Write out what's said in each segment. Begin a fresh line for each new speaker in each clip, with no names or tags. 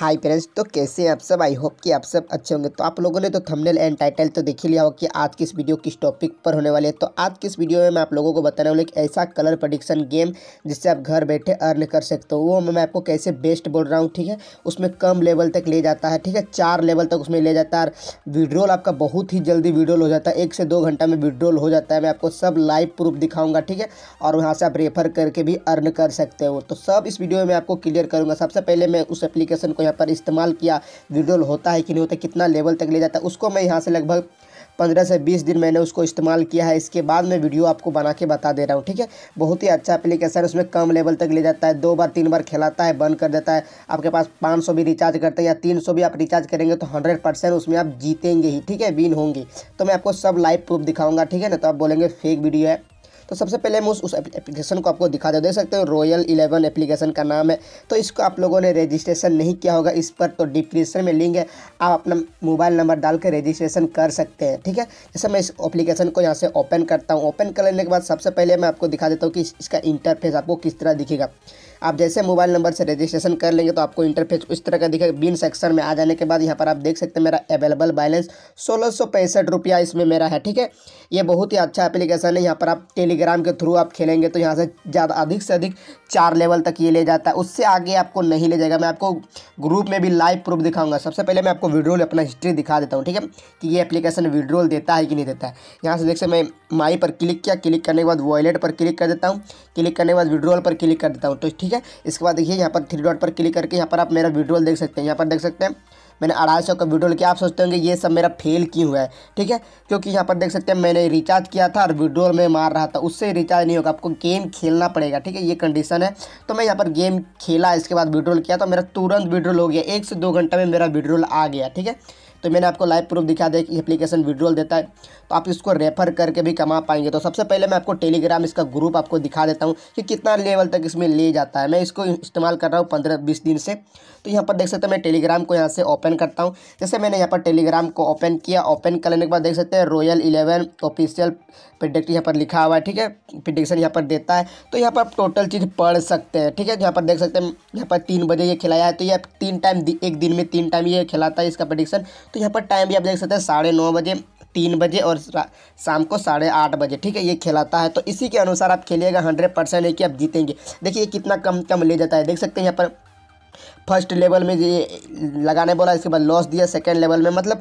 hi friends तो कैसे हैं आप सब आई होप कि आप सब अच्छे होंगे तो आप लोगों ने तो थंबनेल एंड टाइटल तो देख ही लिया हो कि आज किस वीडियो किस टॉपिक पर होने वाली है तो आज किस वीडियो में मैं आप लोगों को बताने वाला एक ऐसा कलर प्रडिक्शन गेम जिससे आप घर बैठे अर्न कर सकते हो वो मैं आपको कैसे बेस्ट बोल रहा हूँ ठीक है उसमें कम लेवल तक ले जाता है ठीक है चार लेवल तक उसमें ले जाता है विड्रोल आपका बहुत ही जल्दी विड्रोल हो जाता है एक से दो घंटा में विड्रोल हो जाता है मैं आपको सब लाइव प्रूफ दिखाऊंगा ठीक है और वहाँ से आप रेफर करके भी अर्न कर सकते हो तो सब इस वीडियो में आपको क्लियर करूँगा सबसे पहले मैं उस एप्लीकेशन को यहाँ पर इस्तेमाल किया विड्रोल होता है कि नहीं होता कितना लेवल तक ले जाता है उसको मैं यहाँ से लगभग पंद्रह से बीस दिन मैंने उसको इस्तेमाल किया है इसके बाद मैं वीडियो आपको बना के बता दे रहा हूँ ठीक है बहुत ही अच्छा एप्लीकेशन उसमें कम लेवल तक ले जाता है दो बार तीन बार खिलाता है बंद कर देता है आपके पास पाँच सौ भी रिचार्ज करते हैं या तीन सौ भी आप रिचार्ज करेंगे तो हंड्रेड परसेंट उसमें आप जीतेंगे ही ठीक है विन होंगे तो मैं आपको सब लाइव प्रूफ दिखाऊंगा ठीक है ना तो आप बोलेंगे फेक वीडियो है तो सबसे पहले हम उस एप्लीकेशन को आपको दिखा दे सकते हो रॉयल इलेवन एप्लीकेशन का नाम है तो इसको आप लोगों ने रजिस्ट्रेशन नहीं किया होगा इस पर तो डिस्क्रिप्शन में लिंक है आप अपना मोबाइल नंबर डाल के रजिस्ट्रेशन कर सकते हैं ठीक है जैसे मैं इस एप्लीकेशन को यहाँ से ओपन करता हूँ ओपन कर लेने के बाद सबसे पहले मैं आपको दिखा देता हूँ कि इसका इंटरफेस आपको किस तरह दिखेगा आप जैसे मोबाइल नंबर से रजिस्ट्रेशन कर लेंगे तो आपको इंटरफेस उस तरह का दिखेगा बिन सेक्शन में आ जाने के बाद यहाँ पर आप देख सकते हैं मेरा अवेलेबल बैलेंस सोलह सौ पैंसठ रुपया इसमें मेरा है ठीक है ये बहुत ही अच्छा एप्लीकेशन है यहाँ पर आप टेलीग्राम के थ्रू आप खेलेंगे तो यहाँ से ज़्यादा अधिक से अधिक चार लेवल तक ये ले जाता है उससे आगे आपको नहीं ले जाएगा मैं आपको ग्रुप में भी लाइव प्रूफ दिखाऊंगा सबसे पहले मैं आपको विड्रोल अपना हिस्ट्री दिखा देता हूँ ठीक है कि ये एप्लीकेशन विड्रोल देता है कि नहीं देता है यहाँ से देख सकते मैं माई पर क्लिक किया क्लिक करने के बाद वॉलेट पर क्लिक कर देता हूँ क्लिक करने के बाद विड्रोल पर क्लिक कर देता हूँ तो ठीक ठीक है इसके बाद देखिए यहाँ पर थ्री डॉट पर क्लिक करके यहाँ पर आप मेरा विड्रोल देख सकते हैं यहाँ पर देख सकते हैं मैंने अढ़ाई सौ का विड्रोल किया आप सोचते होंगे ये सब मेरा फेल क्यों हुआ है ठीक है क्योंकि यहाँ पर देख सकते हैं मैंने रिचार्ज किया था और विड्रोल में मार रहा था उससे रिचार्ज नहीं होगा आपको गेम खेलना पड़ेगा ठीक है ये कंडीशन है तो मैं यहाँ पर गेम खेला इसके बाद विड्रोल किया तो मेरा तुरंत विड्रोल हो गया एक से दो घंटे में मेरा विड्रोल आ गया ठीक है तो मैंने आपको लाइव प्रूफ दिखा दिया कि एप्लीकेशन विड्रोल देता है तो आप इसको रेफर करके भी कमा पाएंगे तो सबसे पहले मैं आपको टेलीग्राम इसका ग्रुप आपको दिखा देता हूँ कि कितना लेवल तक इसमें ले जाता है मैं इसको इस्तेमाल कर रहा हूँ पंद्रह बीस दिन से तो यहाँ पर देख सकते हैं मैं टेलीग्राम को यहाँ से ओपन करता हूँ जैसे मैंने यहाँ पर टेलीग्राम को ओपन किया ओपन करने के बाद देख सकते हैं रॉयल इलेवन ऑफिशियल प्रोडक्ट यहाँ पर लिखा हुआ है ठीक है प्रिडिक्शन यहाँ पर देता है तो यहाँ पर आप टोटल चीज़ पढ़ सकते हैं ठीक है यहाँ पर देख सकते हैं यहाँ पर तीन बजे ये खिलाया है तो ये तीन टाइम एक दिन में तीन टाइम ये खिलाता है इसका प्रडिक्शन तो यहाँ पर टाइम भी आप देख सकते हैं साढ़े नौ बजे तीन बजे और शाम को साढ़े आठ बजे ठीक है ये खेलाता है तो इसी के अनुसार आप खेलिएगा हंड्रेड परसेंट है कि आप जीतेंगे देखिए कितना कम कम ले जाता है देख सकते हैं यहाँ पर फर्स्ट लेवल में ये लगाने बोला इसके बाद लॉस दिया सेकेंड लेवल में मतलब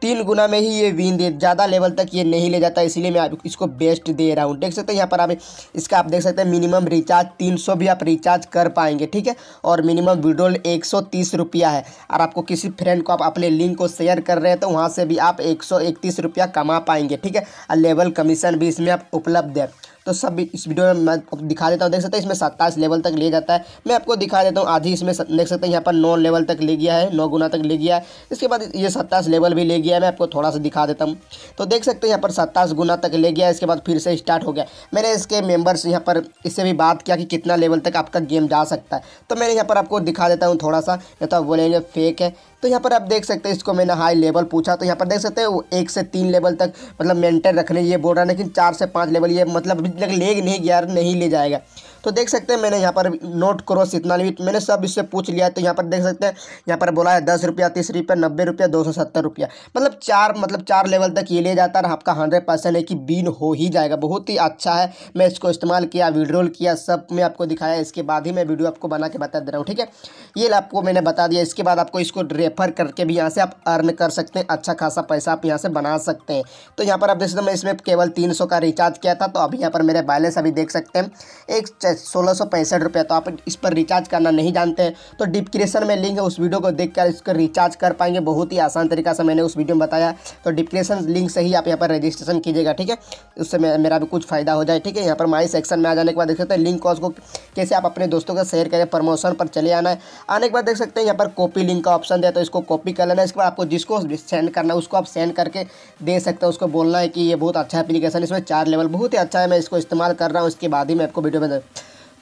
तीन गुना में ही ये विन दे ज़्यादा लेवल तक ये नहीं ले जाता इसलिए मैं आप इसको बेस्ट दे रहा हूँ देख सकते हैं यहाँ पर आप इसका आप देख सकते हैं मिनिमम रिचार्ज तीन सौ भी आप रिचार्ज कर पाएंगे ठीक है और मिनिमम विड्रोल एक सौ तीस रुपया है और आपको किसी फ्रेंड को आप अपने लिंक को शेयर कर रहे हैं तो वहाँ से भी आप एक सौ इकतीस रुपया कमा पाएंगे ठीक है और लेवल कमीशन भी इसमें आप उपलब्ध है तो सब इस वीडियो में मैं दिखा देता हूँ देख सकते हैं इसमें सत्ताईस लेवल तक ले जाता है मैं आपको दिखा देता हूँ आधी इसमें देख सकते हैं यहाँ पर नौ लेवल तक ले गया है नौ गुना तक ले गया है इसके बाद ये सत्ताईस लेवल भी ले गया है मैं आपको थोड़ा सा दिखा देता हूँ तो देख सकते हैं यहाँ पर सत्ताईस गुना तक ले गया इसके बाद फिर से स्टार्ट हो गया मैंने इसके मेम्बर से यहाँ पर इससे भी बात किया कि कितना लेवल तक आपका गेम जा सकता है तो मैंने यहाँ पर आपको दिखा देता हूँ थोड़ा सा या तो आप बोलेंगे फेक है तो यहाँ पर आप देख सकते हैं इसको मैंने हाई लेवल पूछा तो यहाँ पर देख सकते हैं वो एक से तीन लेवल तक मतलब मेंटेन रखने ये बोल रहा है लेकिन चार से पाँच लेवल ये मतलब अभी तक ले नहीं गया नहीं ले जाएगा तो देख सकते हैं मैंने यहाँ पर नोट क्रॉस इतना लिमिट मैंने सब इससे पूछ लिया तो यहाँ पर देख सकते हैं यहाँ पर बोला है दस रुपया तीस रुपया नब्बे रुपया दो सौ सत्तर रुपया मतलब चार मतलब चार लेवल तक ये ले जाता है आपका हंड्रेड परसेंट है कि बीन हो ही जाएगा बहुत ही अच्छा है मैं इसको इस्तेमाल किया विड्रोल किया सब मैं आपको दिखाया इसके बाद ही मैं वीडियो आपको बना के बता दे रहा हूँ ठीक है ये आपको मैंने बता दिया इसके बाद आपको इसको रेफर करके भी यहाँ से आप अर्न कर सकते हैं अच्छा खासा पैसा आप यहाँ से बना सकते हैं तो यहाँ पर आप देख सकते हैं मैं इसमें केवल तीन का रिचार्ज किया था तो अभी यहाँ पर मेरे बैलेंस अभी देख सकते हैं एक है सोलह सौ पैंसठ रुपये तो आप इस पर रिचार्ज करना नहीं जानते तो डिस्क्रिप्शन में लिंक है उस वीडियो को देख कर इसको रिचार्ज कर पाएंगे बहुत ही आसान तरीका से मैंने उस वीडियो में बताया तो डिप्रेशन लिंक से ही आप यहाँ पर रजिस्ट्रेशन कीजिएगा ठीक है उससे मेरा भी कुछ फ़ायदा हो जाए ठीक है यहाँ पर माई सेक्शन में आ जाने के बाद देख सकते हैं लिंक कॉज को कैसे आप अपने दोस्तों का शेयर करें प्रमोशन पर चले आना है आने के बाद देख सकते हैं यहाँ पर कॉपी लिंक का ऑप्शन दिया तो इसको कॉपी कर लेना है इसके बाद आपको जिसको सेंड करना है उसको आप सेंड करके दे सकते हैं उसको बोलना है कि ये बहुत अच्छा एप्लीकेशन इसमें चार लेवल बहुत ही अच्छा है मैं इसको इस्तेमाल कर रहा हूँ इसके बाद ही मैं आपको वीडियो में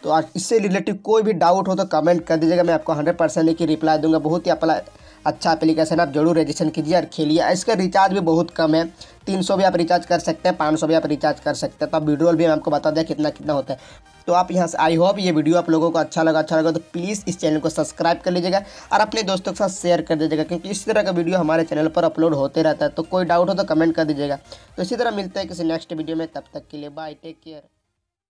तो आज इससे रिलेटिव कोई भी डाउट हो तो कमेंट कर दीजिएगा मैं आपको हंड्रेड परसेंट की रिप्लाई दूंगा बहुत ही अपना अच्छा एप्लीकेशन आप जरूर रजिस्ट्रेशन कीजिए और खेलिए इसका रिचार्ज भी बहुत कम है तीन सौ भी आप रिचार्ज कर सकते हैं पाँच सौ भी आप रिचार्ज कर सकते हैं तो आप वीडियो भी मैं आपको बता दें कितना कितना होता है तो आप यहाँ से आई होप ये वीडियो आप लोगों को अच्छा लगा अच्छा लगा तो प्लीज़ इस चैनल को सब्सक्राइब कर लीजिएगा और अपने दोस्तों के साथ शेयर कर दीजिएगा क्योंकि इस तरह का वीडियो हमारे चैनल पर अपलोड होते रहता है तो कोई डाउट हो तो कमेंट कर दीजिएगा तो इसी तरह मिलते हैं किसी नेक्स्ट वीडियो में तब तक के लिए बाय टेक केयर